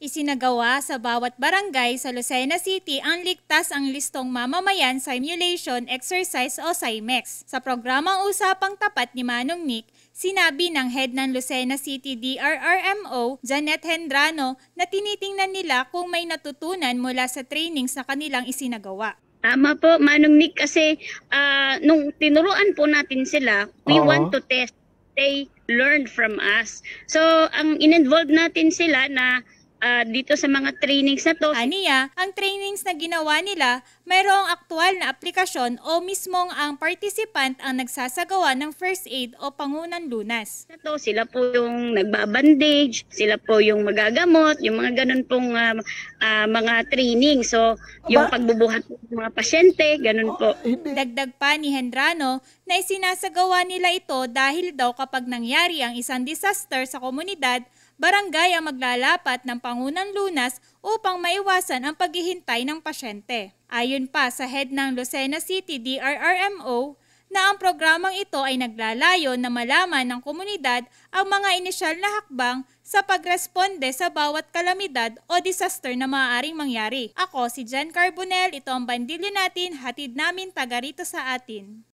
Isinagawa sa bawat barangay sa Lucena City ang Ligtas ang Listong Mamamayan Simulation Exercise o SIMEX. Sa programang Usapang Tapat ni Manong Nick, sinabi ng head ng Lucena City DRRMO, Janet Hendrano, na tinitingnan nila kung may natutunan mula sa trainings na kanilang isinagawa. Tama po, Manong Nick, kasi uh, nung tinuruan po natin sila, we uh want to test. They learn from us. So, ang in-involve natin sila na uh, dito sa mga trainings na to. Aniya, ang trainings na ginawa nila, mayroong aktual na aplikasyon o mismong ang participant ang nagsasagawa ng first aid o pangunang lunas. To, sila po yung nagbabandage, sila po yung magagamot, yung mga ganun pong uh, uh, mga training. So, yung ba? pagbubuhat ng mga pasyente, ganun po. Dagdag pa ni Hendrano na isinasagawa nila ito dahil daw kapag nangyari ang isang disaster sa komunidad, barangay ang maglalapat ng pangunang lunas upang maiwasan ang paghihintay ng pasyente. Ayon pa sa head ng Lucena City DRRMO, na ang programang ito ay naglalayo na malaman ng komunidad ang mga inisyal na hakbang sa pagresponde sa bawat kalamidad o disaster na maaaring mangyari. Ako si Jen Carbonell, ito ang bandilyo natin, hatid namin taga rito sa atin.